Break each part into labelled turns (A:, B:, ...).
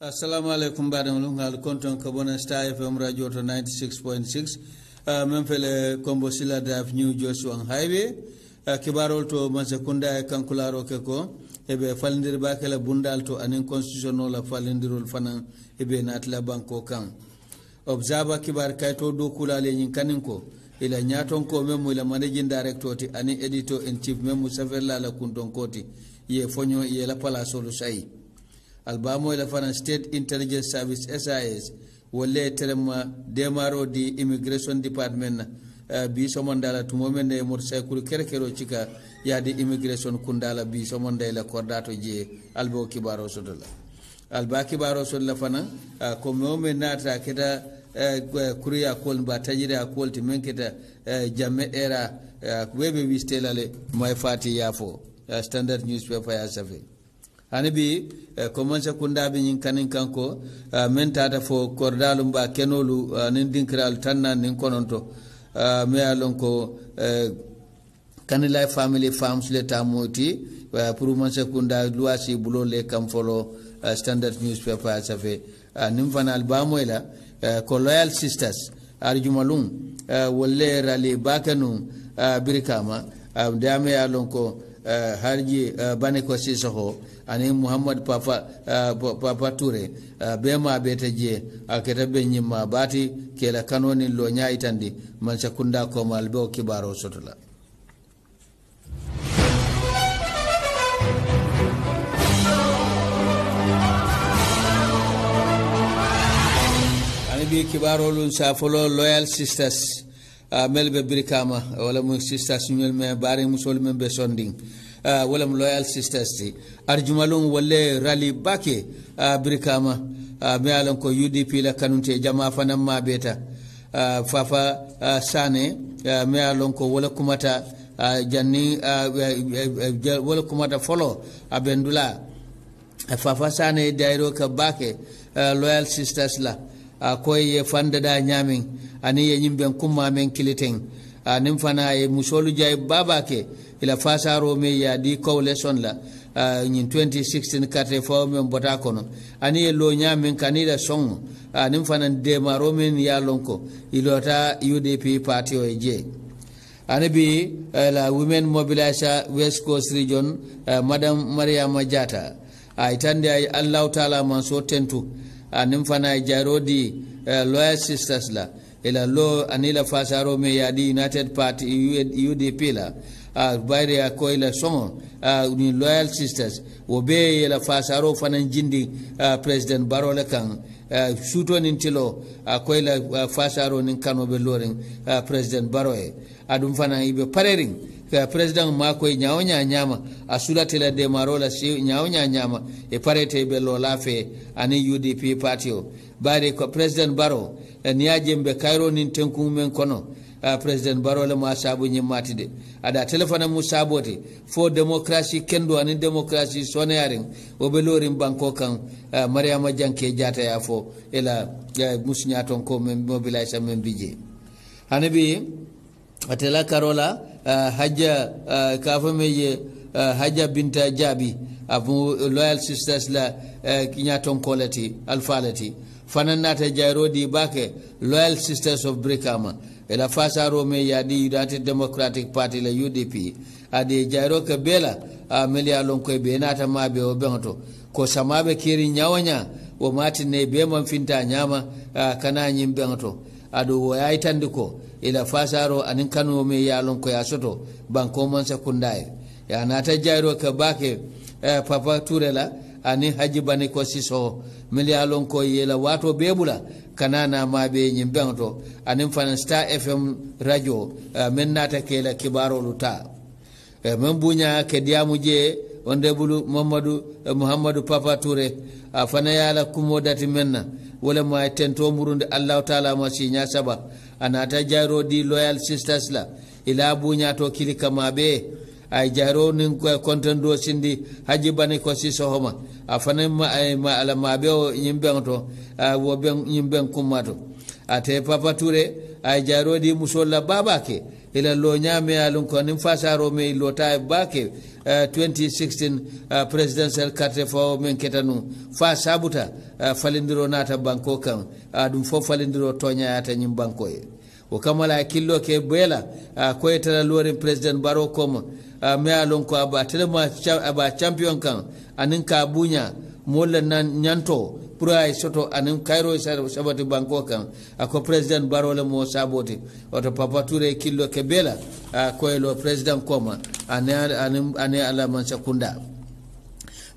A: assalamu aleykum mbaɗen lungal konton ko bonen star fm radio to 96.6 uh, min fele combo silla drive new joswan highway uh, kibarol to manse kunda e kankularo ke ko eɓe fallidir bakela bundal to anin constitution la fallidirol fanan eɓe natila banko kan observer kibar kayto dow kulaleñin kanin ko ila ñatonko men mu ila managing director ti anin editor in chief men mu saferlala kuntonkoti ye foño ye la palasolu sayi albamoy la fana state intelligence service sas walla e terema di immigration department na uh, bi somondala tumomen e motosaykulu kerekero cika yaade immigration kundala bi somonda la kordato jeye albo kibaro sodola alba kibaro sodola fana uh, eh, ko momen naata keta uh, eh, eh, kuriya kol mba tajira kol ti men keta uh, jamme era uh, weɓe wistelale may fati yafo uh, standard newspaper ya safe ani bi commencé eh, kundaɓe ñin kanin ko eh, min taata fo kordalum kenoolu kenolu dinkiraalu eh, dinkiralu tanna nin kononto mi ye lon ko kanilay family farms le tamoti pour commencé kunda luwasi bulo le kam folo standard newspaper safe nin fanal bamoy la ko loyal sisters arjumalum wolle rali bakanum birikama dame ye lon ko harji bane ko sisoho ani muhammad papa uh, papa ture uh, eh, be ma be ta je aketa be nyimma bati kela kanoni lo nya itandi man sakunda ko mal be o kibaro sotula ani bi kibarolun safolo loyal sisters uh, eh, mel be birikama wala mu sisters ñol me bari musol me be sonding Uh, walam loyal sisters ti ar jumalum walle rali bake uh, birkama uh, mi alan ko udp la kanunte jama fanan ma beta fafa sane mi alon ko wala kumata janni wala kumata folo abendula fafa sane dairo ka bake loyal sisters la koye fandada ñamin ani ye ñimɓen kumma men kiliten anin fana ye musolu jaye baba ke ila fasaro me ya di kow lesson la ñin uh, 2016 karte fo men bota kono ani ye lo ñamin kani la soŋ anin fana demaro men ya lon ko ilota udp parti o je ani bi uh, la women mobilisa west coast region uh, mariama diata ay ay allahu taala man tentu anin fana jayrodi uh, loyal sisters la la lo anila fasaro me di united party udp la uh, ah, bayri ya ko ila somo uh, ah, ni loyal sisters wo ah, be la fasaro fanan jindi uh, president Barole le kan uh, suto nin tilo uh, ko ila uh, fasaro nin kanobe loren uh, president Baroe adum fanan ibe parering fɛ president président makoye ñawoña ñama a sulatila de la si ñawoña ñama e parete be lola fe ani udp party o bari ko president baro ni a jem be kairo niyajemɓe tenku men kono Uh, president baro le ma sabu ni mati de aɗa téléphone mu sabote fo democracy kendo ani anin démocratie o be lorin banko kan uh, mariama jata ya fo ela uh, ton ko men mobilisa men bije hanabi atela karola hajja kafa yi hajja binta jabi abu loyal sisters la kinyaton tonkolati alfalati fanan nata di bake loyal sisters of ila fasa rome ya di united democratic party la udp di jayro ka bela a meli alon koy be nata mabe o bengoto ko bai kiri nyawanya matin ne bai man finta nyama kana nyim bengoto aɗo woya yitandi ko ila fasaro anin kanuwo mi yalon ko ya soto banko monse kundayir ya nata jayro ke bake eh, papa ture la ani haji bani ko siso mili yalon ko yela wato bebula kanana maɓe ñin ɓen to anin fana star fm radio eh, min nata kela kibarolu ta eh, min buña ke diyamu je mamadu mamadou eh, muhammadu papa ture a fana yala kumo dati menna wala mo ay tento murunde allahu taala si nya saba a ta jayro loyal sisters la ila buñato kili kama ɓe ay jayro nin eh, konten do sindi haji bani ko sisohoma a fana ma ala maɓe o a to wo kumato ate papa ture ay jayro di musolla babake ila lo ñaame alon ko nin fasaro me lota e bake uh, 2016 uh, presidential carte fo men ketanu fa sabuta uh, falindiro nata banko kan adum uh, fo falindiro toñayata ñim banko e o kamala hakkillo ke beela uh, eh, koyetala lorin president baro koma uh, eh, me alon ko aba telema aba champion kan anin ka buña molla nan ñanto pour ay e soto anen kayro e sabati banko kan ako president barole mo saboti oto papa touré kilo ke bela a koelo president koma ane ane ane ala man sakunda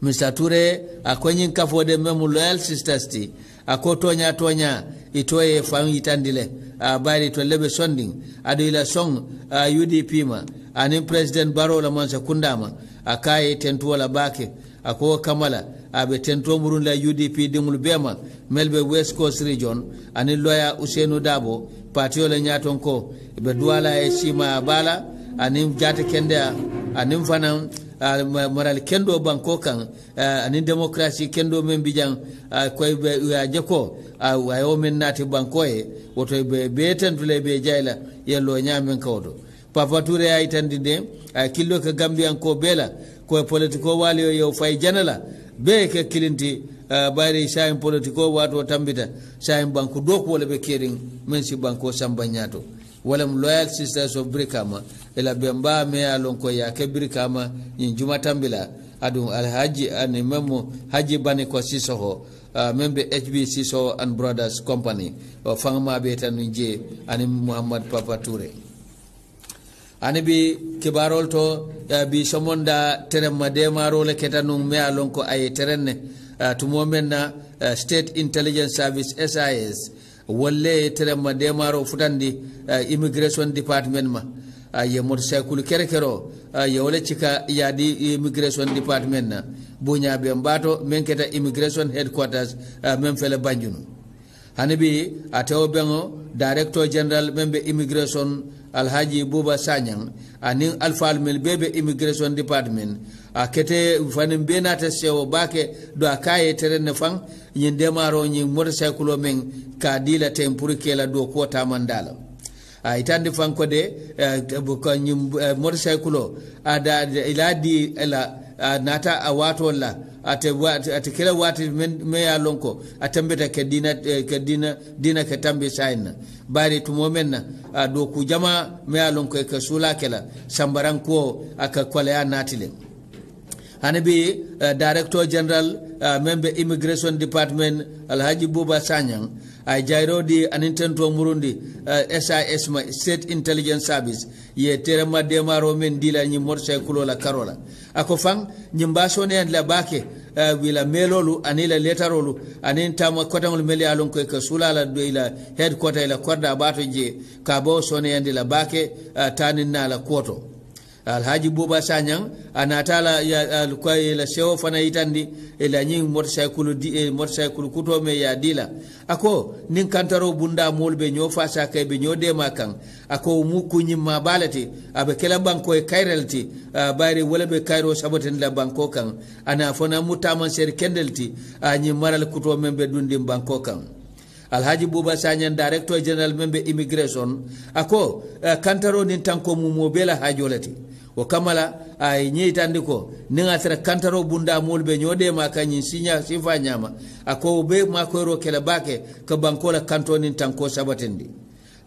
A: mr touré akonyin e kafode memu loyal sisters ti ako tonya tonya itoye fam yitandile a bari to lebe sondin ado ila song a udp ma ane president barole mo sakunda ma akaye tentuwala bake ako kamala aɓe tento murunla udp diŋol beemal melɓe west coast region ani loya usenu dabo patiyole ñaton ko ɓe duwala e cima bala anin jate kendeya anin fanan Uh, maral kendo banko kan uh, ani démocratie kendo men bijan uh, koye ɓe uyaje ko wayo men naati bankoye woto ɓe be tentule ɓe jayla yello ñamen kawdo papa touré ay tandi de ay killo ko gambiyanko beela koye politiko waali yo yow fay janala bee ke kilinti uh, bayri sayin politiko watu tambita sayin banku doku wala be mensi banku si banko sambañato walam loyal sisters of brikama ila bemba me meya ko ya ke brikama ñin juma tambila adum alhaji ani uh, memo haji bani ko sisoho uh, membe be hb sisoho and brothers company o fangma be tan ani muhammad papa touré ani bi kibarol to bi somonda teren ma demarole keta nun me a lon ko aye teren ne tumo men na state intelligence service sis walle teren ma demaro futandi immigration department ma ye motocycle kere kero ye wole cika yaadi immigration department na buñaɓe mbato min keta immigration headquarters min fele banjuno hani bi a tewo ɓeŋo directeur général min ɓe immigration alhaji buba sañang anin alfal mel be immigration department a kete fanin be nata sewo bake do a kaye terenne fan ñin demaro ñin motocycle o men ka dila ten pour kela do kota mandala a itandi ko de ñin eh, eh, motocycle o ada ila di la a nata a wato la ate kela wati me ya ko a tambita ke dina eh, ke dina dina ke tambe sayna bari tumo menna a do ku jama me ya lonko e ke sula kela sambaran ko aka kwala ya natile hanabi uh, eh, director general uh, membe immigration department alhaji buba sanyang ay jayrodi anintento murundi uh, ma state intelligence service ye terema demaro men dila ni morsa kulola karola ako faŋ ñiŋ baasooneyaŋ la baake uh, ila meeloolu aniŋ ila letarolu aniŋ taama kotaŋolu melu ye a loŋ ko ka suula la do ila head kota ila korda baato jee ka a bo la bake uh, taaniŋ uh, na la kuwo alhaji boba sañang a natala la sewo fana yitandi la ñing motorcycle di eh, kuto me ya dila ako nin kantaro bunda mol be ño fasa kay be ño de kan ako mu ma balati abe kala banko e kayrelti bayre wala be kayro sabaten la banko kan ana fona mutaman ser kendelti a ñi maral me be dundim banko kan alhaji buba sañen directeur général membe immigration ako uh, kantaro nin tanko mumo bela hajolati wo kamala ay ñeytandi ko niŋa tara kantaro bunda moolu be ñoo dema ka ñiŋ siña sifa ñama ako be makoyro kele baake ka banko la kanto niŋ tanko sabatindi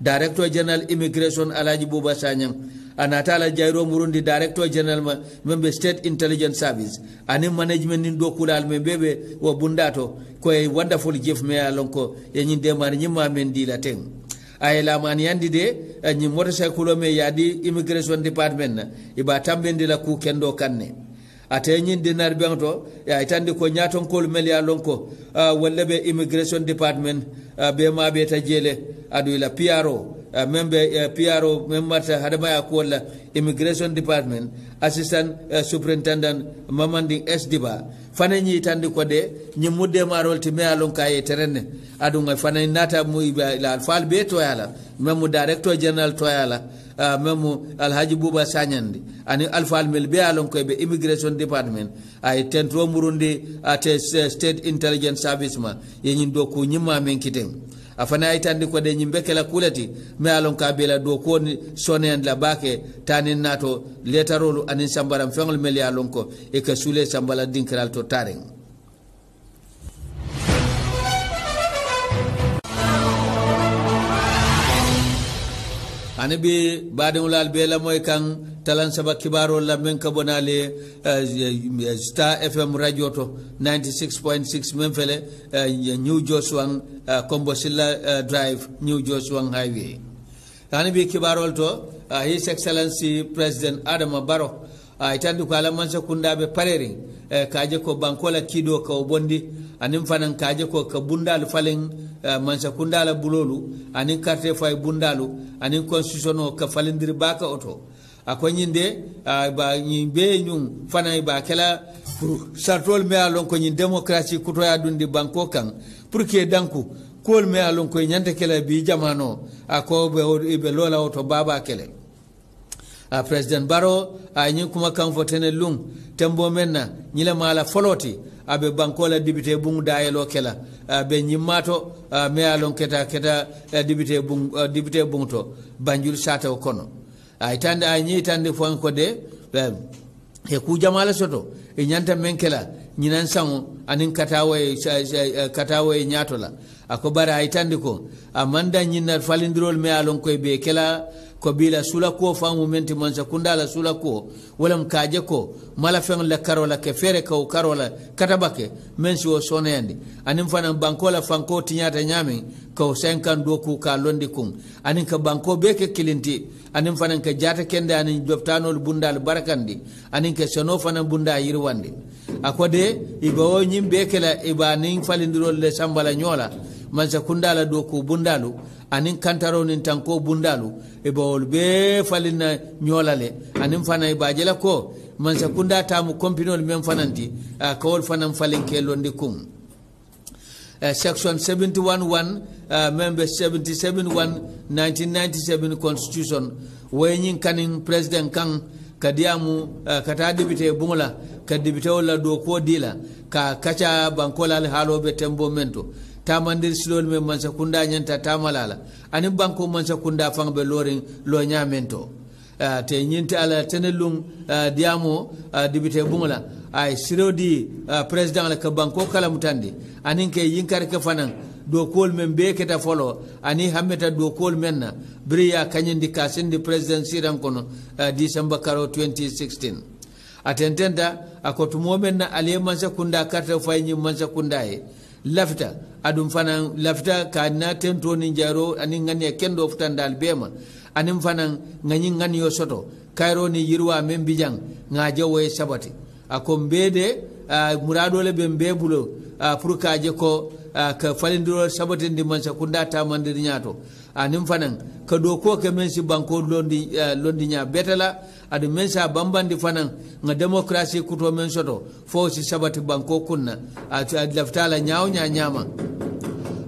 A: director general immigration alaji Buba Sanyam anatala jairo murundi director general ma membe state intelligence service ani management ni ndo kulal men wa bundato ko e wonderful jef me alon ko e nyin de man nyima men dila ten ay la man yandi de nyi motorcycle me yadi immigration department na iba tambe la ku kendo kanne ate ñin dinar beŋ to ya itandi ko ñatonkolu mel ya lon ko uh, walla ɓe immigration department uh, ɓe maɓe ta jeele aɗo la piyaro uh, men ɓe uh, piyaro men marta hadamaya kuwol la immigration department assistant uh, superintendent mamandi diba fana ñi tandi ko de ñi mudde marol ti meya lon kaye terenne aɗum fana nata mu ila alfaal be toyala men mu directeur général toyala uh, ah, memu alhaji buba sañandi ani alpha almel be alon koy be immigration department ay tentro murundi ate eh, state intelligence service ma yeñin do ko ñimma men kiten afana ay tandi ko de nyimbe kala kulati me alon ka bela do ko sonen la bake tanin nato letarolu anin sambaram fengol mel ya lon ko e ka sule sambala dinkral to tareng ani be baadiŋolaalu bee lamoy kaŋ talan saba kibaarol la meŋ ka bona eh, eh, sta fm radio to 96.6 meŋ fele eh, new joswan kombosilla drive new joswan highway ani be kibaarol to his excellency president adama baro itandi ko alamansa kundaaɓe pareriŋ kaje ko banko la kiidoo ka bondi aniŋ fanaŋ ka a je ko ka bundalu falen eh, mansa kundala bulolu anin carte fay bundalu anin constitution o ka falindiri falindir baka oto akonyinde eh, ba nyimbe nyum fana ba kala pour sartol me alon ko ñiŋ démocratie kuto ya dundi banko kan pour que danku kol me alon ko nyante kala bi jamano akobe be loola woto baba kele a ah, president baro a ah, ñiŋ kumakan fo tene luŋ tembo meŋ na ñiŋ le maa la foloo ti a ah, banko la dibite buŋ dayeloo ke la a be ñiŋ maato me ye keta keta dibite buŋ dibite buŋ to banjul satewo kono a itandi a ñiŋ itandi foŋ ko de e ku jama le soto e ñanta meŋ ke e la ñinaŋ saŋo aniŋ katawoye katawoye la a ko bari a ko a maŋ daŋ me ye a be ke ko bila sula kuo famu menti mansa kundala sula ko wala mkaje ko mala feŋ la karo la ke fere kaw karo la katabake ke men siwo soneyandi aniŋ fanaŋ banko la fanko tinyata nyami ko senkan do ku ka londi kuŋ ani ka banko beke ke kilinti aniŋ mfana ka jata kende aniŋ jobtanolu bundal barakandi aniŋ ka sono fana bunda yirwandi a ko de kala ibani ñiŋ be ke la le sambala ñoo la mansa kundala do ko bundalu anin kantaro nin tanko bundalu e bawol be falinna ñolale anin fana e bajela ko mansa kunda tamu kompinol men fananti a kawol fanan falin kellondi kum Uh, section 711 uh, member 771 1997 constitution wayin kanin president kan kadiyamu uh, kata dibite bungla ka dibite wala do ko dila ka kaca bankolal halobe tembo mento tamandir silol men mansa kunda ñanta tamalala ani banko mansa kunda faŋ be lorin lo ñamen to uh, eh, te ñinti ala tene uh, eh, diyamo uh, eh, dibite buŋo ay siro di president la ka banko kalamutandi aniŋ ke yinkari ke fanaŋ dokuwol men bee keta folo ani hammeta dokuwol men na biri ye kañindi president siran kono disemba karo 2016 atententa a na ali mansa kunda karta fo mansa kunda ye lafita aɗum fana lafita ka na ni jaro anin ganiya kendo futandal bema fana fanan gañin ganiyo soto kayroni yirwa men bijan ga jawoye sabati akon mbede le ɓen mbe bulo pour je ko ka falindirol sabatindi man sakunda tamandiri ñato ani fanan ka do ko ke men si banko londi londi ña betala aɗa men sa bambandi fanan ga démocratie kuto men soto fo si sabati banko kunna a laftala ñaw ña ñama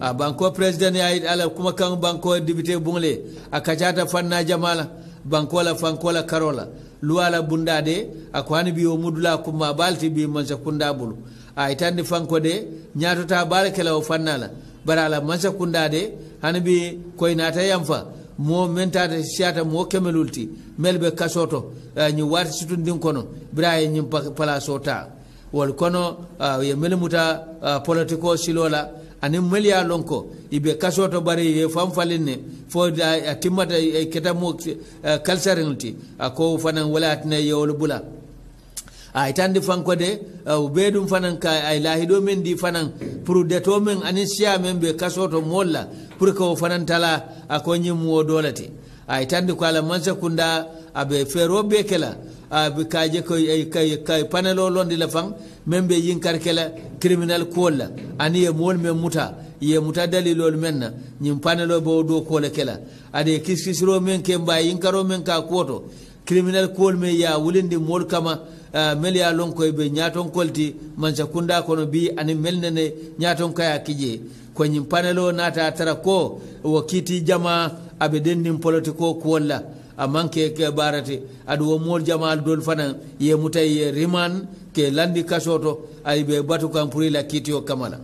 A: a banko president ya ala kuma kan banko dibite bungle a kacata fanna jamala banko la fanko la karola luwala bundade akwani biyo mudula kuma balti bi mansa kunda bulu a itandi fanko de ñatota barakela o fannala bara ala mansa kunda de hani bi koy nata yamfa mo mentata siyata mo kemelulti mel be kasoto ñi uh, warti sutundin kono bira ye ñim palaso ta wol kono uh, ye melimuta uh, politiko silola ani meli ya lon ko ibe kaso to ye fam falen fo a timmata keta mo kalsarin ti ko fanan wala atne ye wol bula a itandi fanko de be dum fanan ka ay lahido men di fanan pour de to men ani siya men be kaso to molla pour ko fanan tala ko nyim wo dolati a itandi ko ala mansa kunda abe fero be kala abe kaje ko ay kay panelo londi la fang men be yinkar kela criminal kolla ani ye mool men muta ye muta dalilol men na ñiŋ panelo be wo do kola kela ade kiskisiro men ke mba yinkaro men ka koto criminal kol men ya wulindi moolu kama Uh, eh, ye a lon koy be ñaton kolti mansa kunda kono bi ani mel nene ñaton kaya kije ko ñin panelo nata tara ko wo kiti jama abe dennin politiko la a manke ke barate adu wo mool jamal dol fana ye mutay riman ke landi kasoto ay be batu kan pour la kitio kamala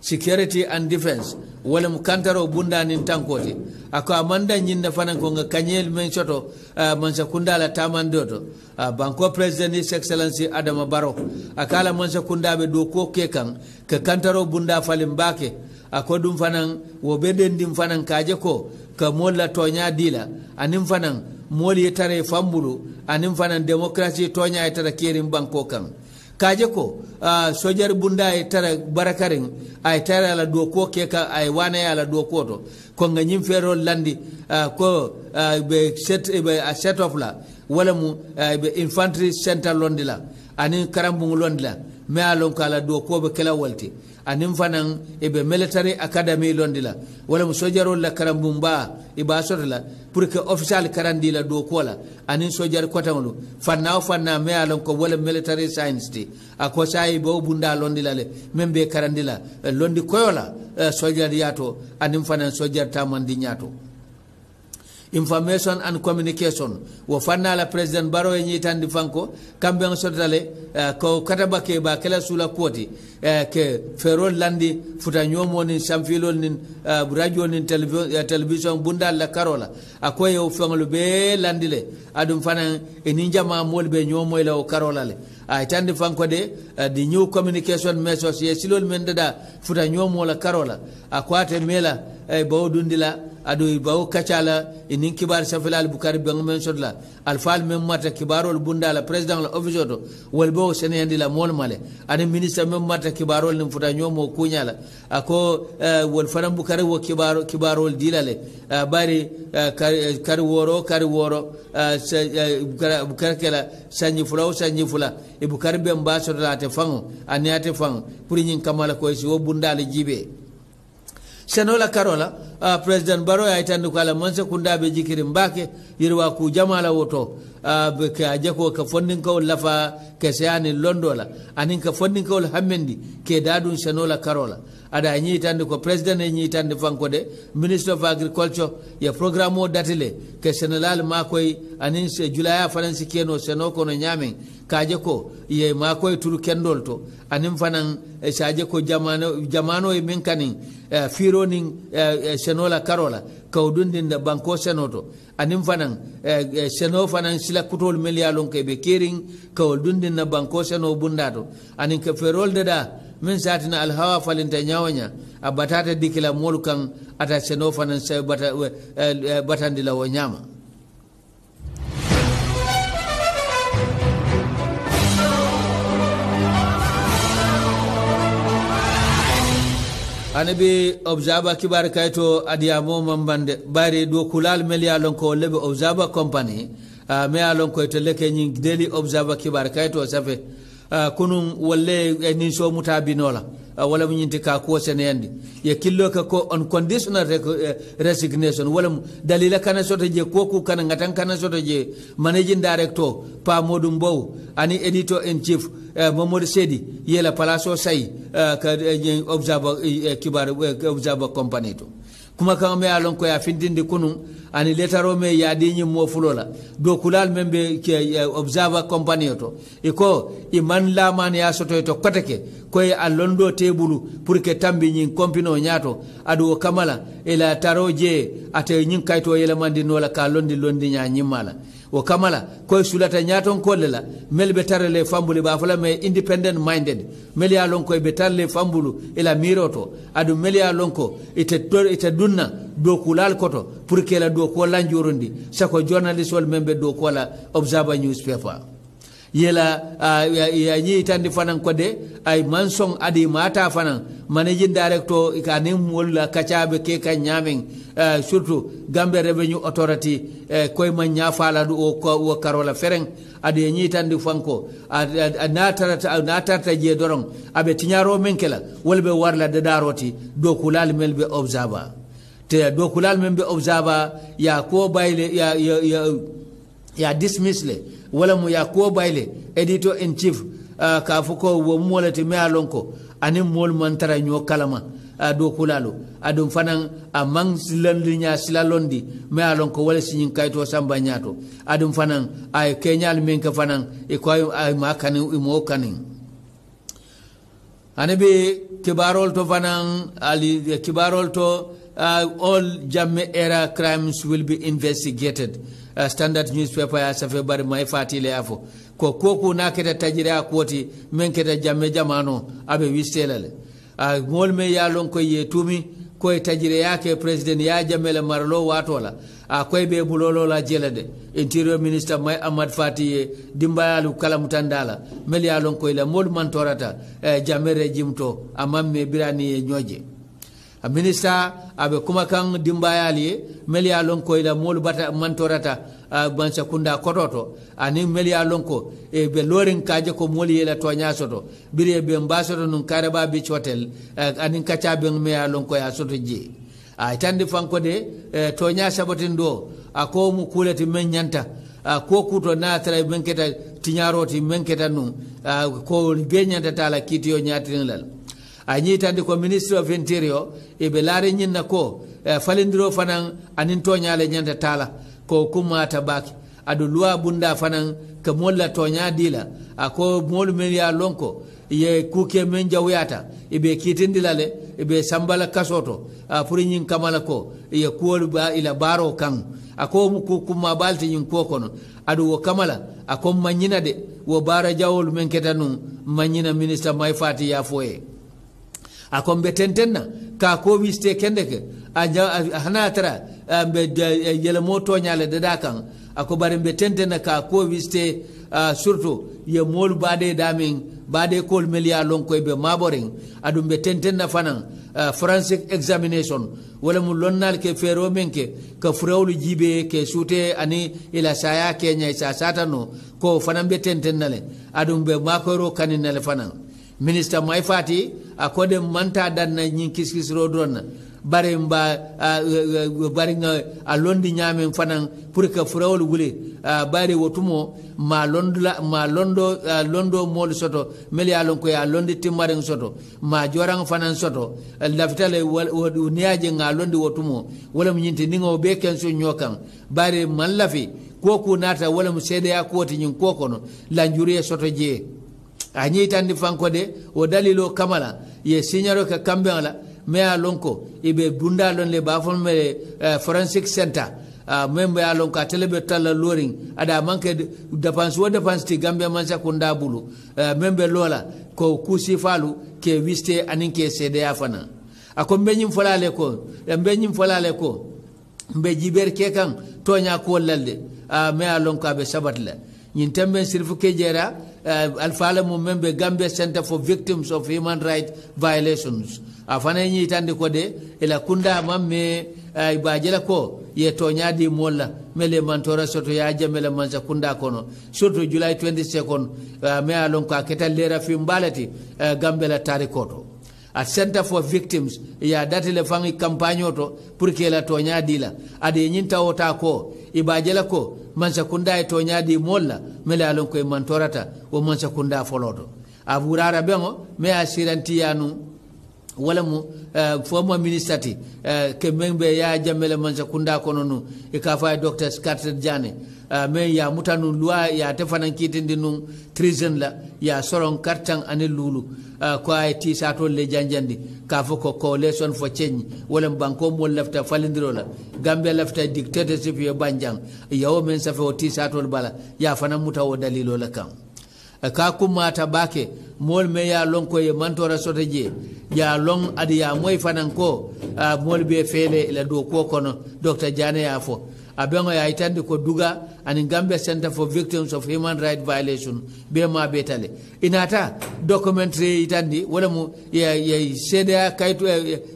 A: security and defense wala mukantaro kantaro bundanin tankote ako amanda ñinna fana ko nga kanyel men choto uh, mansa kundala tamandoto uh, banko president his excellency adama baro akala mansa be do ko ke kan ke kantaro bunda falimbake ako ɗum fanan wo ɓeɗen ndin fanan kaje ko ka molla toña dila anin fanan mooli tara e fambulu anin fanan démocratie toña e tara kerin banko kan kaje ko uh, sojare bunda e tara barakarin ay tara ala do ko ke ka ay wana ala do ko to ko nga ferol landi ko be set e, be a set of la wala mu be infantry center londi la anin karambu londi me alon kala do ko be kala walti anin fanan ibe military academy londi la walla sojarol la karambumba iba soto la pour que official karandi la do ko la anin sojar kotaŋolu fanna o fanna me a lon ko walla military science ti a ko sayi bo bunda londi la le meŋ be karandi la londi koyo la eh, sojar yato anin fanan sojar tamandi ñato information and communication wo la president baro e ñitandi fanko kamɓe en sodotale uh, eh, ko kataba ke ba kela suula kooti uh, eh, ke ferol landi futa ñomo nin samfilol nin uh, eh, radio nin uh, télévision bundal la karola a koye o feŋolu be landi le aɗum fana enin jama moolu ɓe ñomoyle o karola le ay tandi fankode eh, di new communication mesos ye silol men dada futa ñomola karola a mela ay eh, bawo dundila ado bawo kacala inin kibar safila al bukari bang men sodla al fal men mata kibarol bundala president la office to wal bawo seneyandi la mol male ani ministre men mata kibarol nim futa ñomo kunyala ako eh, wal faram bukari wo kibaro kibarol dilale bari kari woro kari woro bukari kala sanyi fula o sanyi fula e bukari be mba sotota ate faŋo ani ate faŋo pour ñiŋ kamala la si wo bundaali jibe seno la karo la uh, ah, president baro ya itandi ko ala mansa kunda be jikiri mbake yirwa ku jamala woto uh, ah, be ka jako ka fonnin ko lafa ke seani la anin ka fonnin ko hammendi ke dadun seno la karo la aɗa ñiitande ko président e ñiitande fankode ministre of agriculture ye programme o date le ke sénégal makoye anin eh, julaya fanansi keno seno kono ñaamen kaje ko ye makoye tulu kendol to anin fanan eh, saje ko jamano jamano e min kanin uh, eh, firo nin uh, senola karola kawdundin da banko seno to anin fanan uh, seno fanan sila kutol mel yalon ke be kerin kawdundin na banko seno bunda to anin ke ferol da min satina alhawa falinta ñawoña a batata dikila moolu kaŋ ata seno sa bata, eh, eh, batandi la wo ñama ana be obzaba kibar kayto mo mambande bari do kulal melia ya lon ko lebe obzaba company uh, me ya lon ko to leke nyin deli obzaba kibar kayto safe Ah, konum walle eh, nin so mutabinola ah, wala mu ñinti ka kuwo seneyandi ye killo ke ko on conditional eh, resignation wala mu dalila kana soto je koku kana ngatan kana soto je managing director pa modu mbow ani editor in chief eh, mamadou sedi yela palaso sai ah, ka observer kibar observer company to kumakaŋo me ye a loŋ ko ye a findindi kunuŋ ani letaroo me ye a di ñiŋ moo fulo la dookulaalu meŋ be observa compagnie to i ko i maŋ a soto ye to kote ke ko ye a londoo teebulu pour que tambi ñiŋ kompinoo ñaato adu wo kama la i la taroo jee ate ñiŋ kayitoo noo la ka a londi londi ñaa ñimmaa la wo kamala koye sulata ñaton kolle la mel be tara le fambulu ba fala mais independent minded mel ya lon koye be tara le fambulu ila miro to adu mel ya lon ko ite tor ite dunna do kulal koto pour que la do ko lanjorondi sako journalist wol membe do kola la observer newspaper yela ya ñi tandi fanan ko de ay song adi mata fanan manaji directo ka ne molla kacabe ke kan nyamen surtout gambe revenue authority koy man nyafala du o ko wo karola fereng adi ñi tandi fanko na tarata na tarata je doron abe tinyaro men kala wolbe warla de daroti do kulal melbe observer te do kulal melbe observer ya ko bayle ya ya ya, ya dismiss wala mu yakuwo bayle editor in chief uh, k'a fɔ ko wo mu wala te me a lɔn ko ani moolu man tara ɲɔ kalama a do kulalo a don fana a maŋ silandi sila londi me a lɔn ko wala siɲin kayito sanba ɲato a don fana a ye kɛɲali min kɛ fana i ko a ma kani i m'o kani ani be kibarol to fana ali kibarol to uh, all jamme era crimes will be investigated uh, standard newspaper ya safe bari ma fatile afo ko koku na keta tajira koti men keta jamme jamano abe wistelale a uh, mol me lon ko ye tumi ko tajire yake president ya jamele marlo watola a uh, koy be bulolo la jelede interior minister mai amad fati dimbayalu kalam tandala mel lon ko la mol man torata eh, jamere jimto amam me birani nyoje a minista aɓe kumakan dimbayal ye mel ya lon koye la moolu bata mantorata bansa kunda kototo ani mel ya lon ko e ɓe lorin kaje ko moolu yela toña soto biri be mbasoto num kareba beach hotel anin kacca ɓe me ya lon koye soto je a tandi fanko de toña sabatin ɗo a ko mu kulati men ñanta ko kuto na tara men keta tiñaroti men keta num ko be ñanta tala kiitiyo ñatirin lal añitande ko ministre of interior eɓe laare ñinna ko eh, falindiro fanan anin toñale ñande tala ko kummata bake aɗa luwa bunda fanan ka molla toña dila ako moolu men ya lonko ye kuke men jawyata eɓe kitindila le eɓe sambala kasoto uh, ah, pour ñin kamala ko ye kuwol ba ila baro kan ako ku kumma balti ñin kuwo kono adu wo kamala akon mañina de wo bara jawol men keta nun mañina ministre may fati ya foye akon be tentenna ka ko wiste kende ke a hana tara be yelmo toñale dada kan ko bari be tentenna ka ko wiste surtout ye mol bade damin bade kol mel ya lon koye be a aɗum be tentenna fanan forensic examination wala mu lonnal ke fero menke ka furawlu jibe ke sute ani ila saya ke keñay sa satano ko fanan be tentennale aɗum be makoyro kaninale fanan minister may fati akode manta danna ñin kiskisiro na bare mba bari nga a londi ñamen fanan pour que frawol wule bari wotumo ma londula ma londo londo moolu soto mel ye lon koye a londi timare soto ma joran fanan soto wodu niaje nga londi wotumo wala nyinte ningo be ken so kan bari man lafi koku nata naata wala mu seedeya kuwoti ñin ko kono lanjuriye soto jee a ñiyitandi fanko de wo dalilo kamala la ye siñaro ke kambeŋ la me ye a lon ko i be dunda lon le baa fo mele uh, eh, forensic center uh, meŋ be ye a lon talla looriŋ ada manke dépense wo dépense ti gambe mansa kunda bulu uh, meŋ be loo la ko eh, ke wiste aniŋ ke seedeya fana a ko eh, mbe ñiŋ fola ko mbe ñiŋ fola ko mbe jiber ke kaŋ tooña kuwol lal de uh, me a lon ko ah, a be sabat la ke jeera uh, alfaala mum men gambia centre for victims of human Rights violations a fana ñitande ko de ela kunda man me uh, bajela ko ye toñadi molla mele mantora soto yaja mele mansa kunda kono surtout july 22nd, uh, me alon ko a ketal lera fi uh, gambela tari koto a center for victims ya dati le faŋ i to pour que la tonya dila la ade nyinta wota ko i baje la ko mansa kunda ye tonya di moolu la mele ye lon koye mantorata wo mansa kunda folo to a burara beŋo me asiranti yanu walamu eh, fo former ministati ti eh, ke meŋ be ye a jammele kunda kono nu i e ka fa docteur scarter diane eh, me ya mutanu muta ya te ye ate fanaŋ treason la ya soron kartan ane lulu ko ko a ye to le janjandi ka fo ko son fo ceñi wala banko mo lefta falindiro la gambe lafita dictatorship ye banjang yawo men sa fo ti bala to bala ya muta wo dalilo la ka kummata bake moolu me ye a lon ko ye mantora soto je ye a lon adi ye moyi fanan ko moolu be feele la dow kuwo kono docteur diane ya fo a beŋo ye yitandi ko duga aniŋ gambia center for victims of human right violation bee maa bee tale i naata documentary itandi yitandi wo lemu ye seedeya kayitu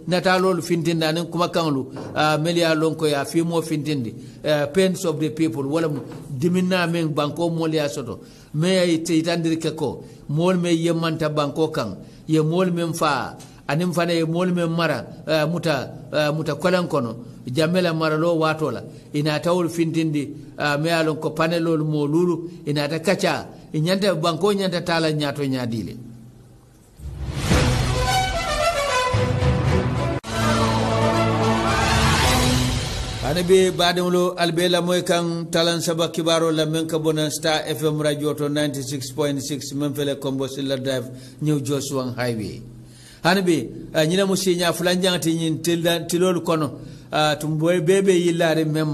A: nataalolu fintindi aniŋ kumakaŋolu uh, melu ye a loŋ ko ye fintindi uh, pains of the people wo lemu diminna meŋ banko moolu ye soto me ay teytandir ke ko moolu me yemmanta banko kan ye mool men fa anin fana ye moolu men mara uh, muta uh, muta kolen kono jamme la maralo waato la ina tawol fintindi uh, me ye lon ko panelol moolulu ina ta kacca i ñanta banko ñanta taala ñaato le hani be baadiŋolu ali be lamoyi talan saba kibaro la meŋ ka bona star fm radio to 96.6 men fele kombo silla drive new josuwan highway hani be ah, ñina mu siiña fulanjaŋo ti ñiŋ tilol kono ah, tumboy bebe be yillaari meŋ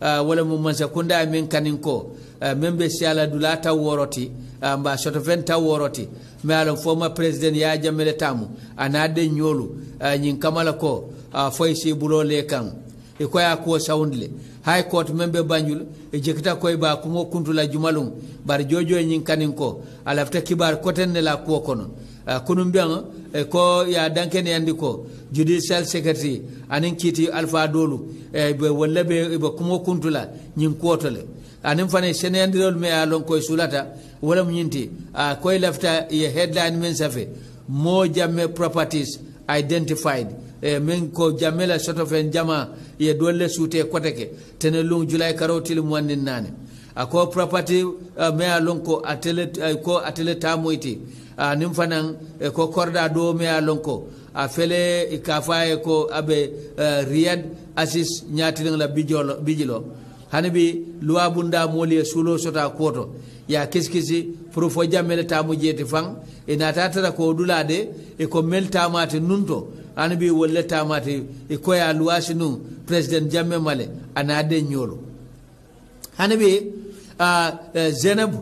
A: ah, wala mu mansa kunda men kanin ko men be siala dula taw woroti ti mba soto feŋ taw woroti ti ala foma president ya a jamele taamu a naa den ñoolu ñiŋ kama ko foyi si buloo le kan e koya kuwo sawundi le hay gooto men ɓe bañjul e jekita koye ba kumo kuntula jumalum bar jojo ñin kanin ko a lafta kibar koten ne la kuwo kono ah, kunum mbiyaŋa e ko ya dankene yandi ko judicial secretary anin kiiti alpha dolu e eh, be be ɓe kumo kuntula ñin kuwoto le anin fana seneyandirol me a lon sulata wala mu ñinti a ah, koy lafta ye headline men safe mo jamme properties identified e min ko la soto en jama ye dolle suute kote ke tene lung julay karotil muwannin nane ako property uh, e, me a lon e, ko atele uh, ko atele tamoyti uh, nim fanan uh, e, ko korda do me a lon ko a fele ka faye ko abe uh, riyad asis nyatilen la bijolo bijilo hanibi luwa bunda moli sulo sota koto ya kiskisi pour fo jammele tamu jeti fan e nata tara ko dulade e ko mel tamate nunto an bi wolle tamate e koya luwasi nu president jamme male ana den ñoolo hani ɓe uh, zenabu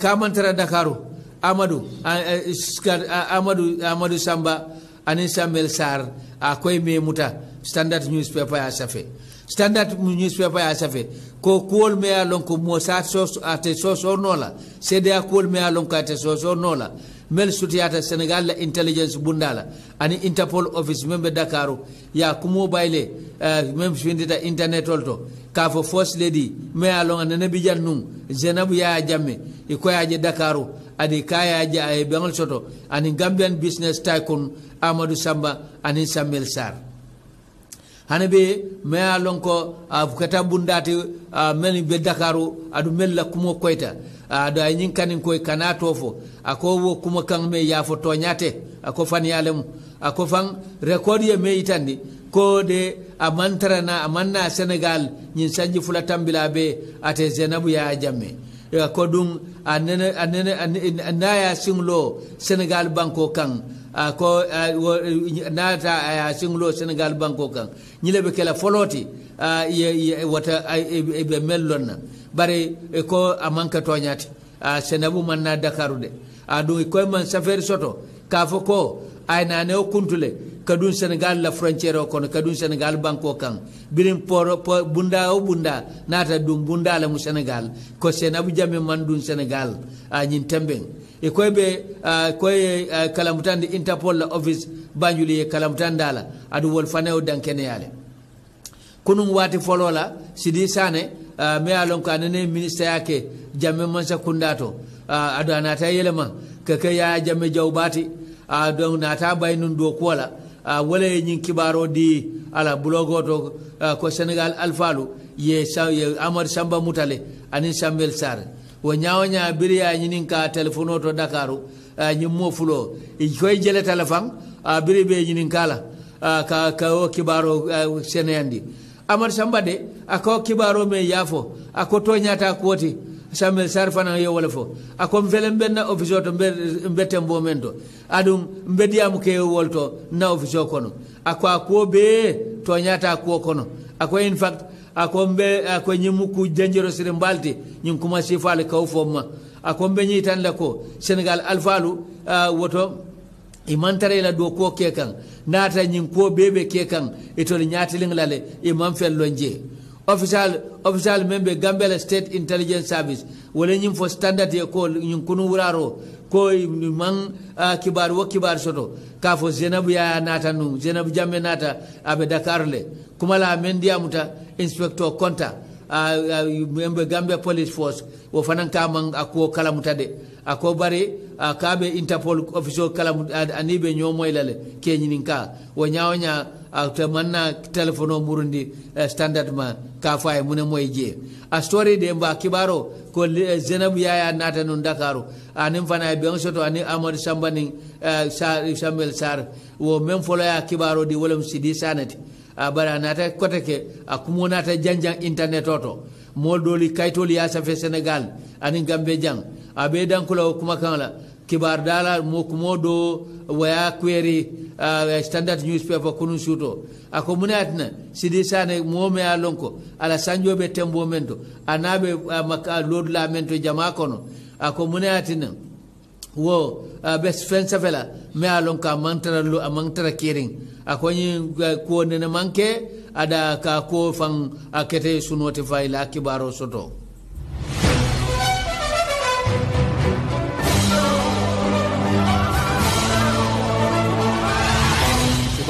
A: kamantara dakaru amadou uh, e, amadou amadou samba anin samuel sar a koye muta standard newspaper ya safe standard newspaper ya safe ko kuwol me ya lon ko mo sa sos ate sosornola cda kuwol me ya lon ko ate sosornola mel sutiyata sénégal la intelligence bundala ani interpol office membe dakaru ya kumo bayle uh, mem findita internet olto ka fo first lady me alon anene bijan nun zenabu ya jamme e eh, koyaje dakaru ani kayaje ay bengal soto ani gambian business tycoon amadou samba ani samuel sar hane be me alonko ko uh, kata bundati uh, be dakaru adu mel la kumo koyta aɗo a ñin kanin koyi kana to fo ako wo kuma kan me ko fani ako fan a ako fan record ye me yitandi ko de a na a manna senegal ñin sanji fula tambila be ate zenabu ya jamme ko ɗum naya singlo senegal banko kan ko a ya singlo senegal banko kan be kela foloti wata ɓe e, e, mellonna bare e, ko a manque toñate a senabu man na dakaru de a do ko man safari soto ka fo ko aynane o kuntule kadum sénégal la frontiere o kono kadum sénégal banque o kan birin por, bunda o bunda nata dum bunda la mu sénégal ko senabu jame man dun sénégal a nyin temben e ko be ko koye uh, kalamutande interpol la office banjuli e kalamutandala adu wol fane o yale kunun waati folo la sidi sane uh, ah, me ye lon ko anane ministaya ke jamme mansa kunda to uh, ah, ado anata yelema ke ya jamme jawbati uh, ah, donc nata bay nun do ko la uh, wala ye ñin kibaro di ala bulogo to uh, ko senegal alfalu ye, sa, ye amar samba mutale ani samuel sar wo ñawo biri biriya ñinin ka telefono to dakaru ñin moo mo fulo koy jele telefon uh, biri be ñinin kala uh, ka, ka wo kibaro uh, seneyandi amadou samba de ako kibaro men yaafo ako toñata kooti samuel sar fana yo wala fo ako velen benna office o to mbetten bo men to aɗum mbediyama keyo wolto na office o kono ako a kuwo be toñata ko kono ako in fact ako mbe ako ku janjiro sire mbalti ñin kuma sifale kaw a ako mbe ñitan la ko sénégal alfalu uh, woto i iman tara ila do ko ke kan nata nyin ko bebe ke le i maŋ feŋ loŋ jee lonje official official membe gambela state intelligence service le ñiŋ fo standard ye ko ñiŋ kunu wuraro ko man uh, kibar wo kibar soto ka fo zenabu ya nata nu zenabu naata a be dakar le kuma la men diamuta inspector konta uh, uh, membe gambe police force wo fanan ka a kuwo kalamuta de ako bari a kaɓe interpol officio kala ani be ñomoyla le keñinin ka wo ñawoña te manna téléphone o murundi e, standard ma ka fa e mune moye jee a story de mba kibaro ko zenabu yaya nata nun dakaru anin fana e ɓen soto ani amadou samba nin e, samuel sar wo men foloya kibaro di wolem sidi sanati a bari a nata kote ke a kumo nata janjang internet oto to doli kaytol ya safe sénégal ani gambe jang a abe dankula wo kumakan la kibar dala mo kumo do waya kweri uh, standard newspaper kunun suto ako munatna sidi sane mo me alonko ala sanjobe tembo mento anabe uh, maka lord la mento jama kono a ko ako munatina wo uh, bes safe la me alonka mantara lo mantara kiring ako ni uh, ko ne manke ada ka ko fang akete sunote faila kibaro soto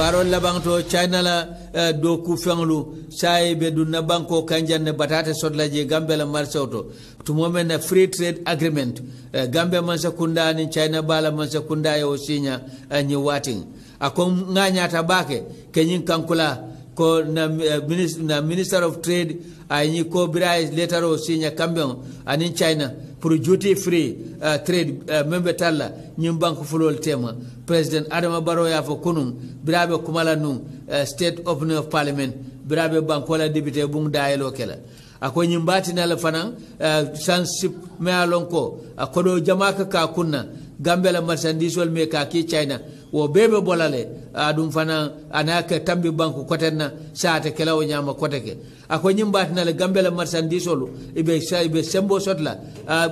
A: baarol labanto china la uh, eh, do ku feŋlu saye be na banko kanjan ne batata la je gambe la marché to tumo men na free trade agreement uh, eh, gambe mansa kunda ni china bala mansa kunda yo sinya uh, eh, nyi watin akon ŋañata baake keñin kankula ko na, minister, na minister of trade ayi ko bira letter o sinya kambe anin china pour joti free uh, trade uh, membe talla ñim banque fulol tema president adama baro ya fo kunum birabe kumala nu uh, state opener of parliament birabe banque wala député bum dayelo kela ako ñim batinala fanan uh, sansip mealon ko uh, kodo jamaka ka kunna gambela marchandise wal me ka ki china wo bebe bolale adum fana anaka tambi banku kotenna saate kelawo nyama koteke ako nyimbatina le gambela marchandise olu ibe sa ibe sembo sotla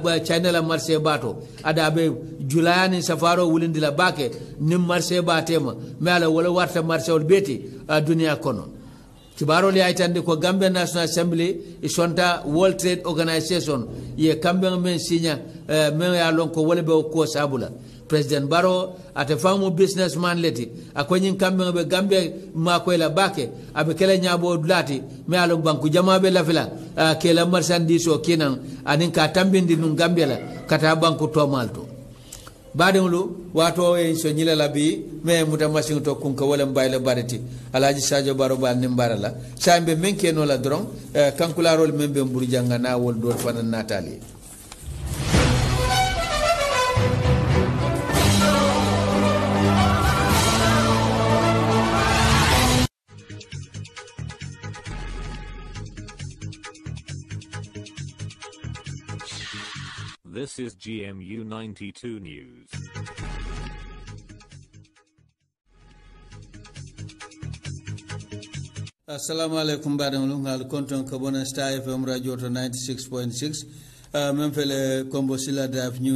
A: ba china la marché bato ada be julayani safaro wulindila bake nim marché batema mala wala warta marché ol beti dunia kono kibarol ya itande ko gambia national assembly e sonta world trade organization ye kambe men signa uh, eh, men ya lon ko wole be ko sabula president baro ate famu businessman leti akonyin kambe be gambe ma ko la bake abe kele nyabo dulati me alo banku jama be la fila uh, eh, kala marchandise o kenan anin ka tambindi nun gambe la kata banku to malto baadiŋolu wato ye so ñila la bi me muta masiŋo to kunka wala mbayi la bari ti alaaji sadio baro baal niŋ bara la saayiŋ be meŋ keenoo la doroŋ eh, kankulaarolu meŋ be mburu jaŋga naa wolu doolu fanaŋ naataali ye This is GMU 92 News. assalamu aleykum mbaɗen lungal konton ko fm radio to 96.6 uh, min fele combo silla drive news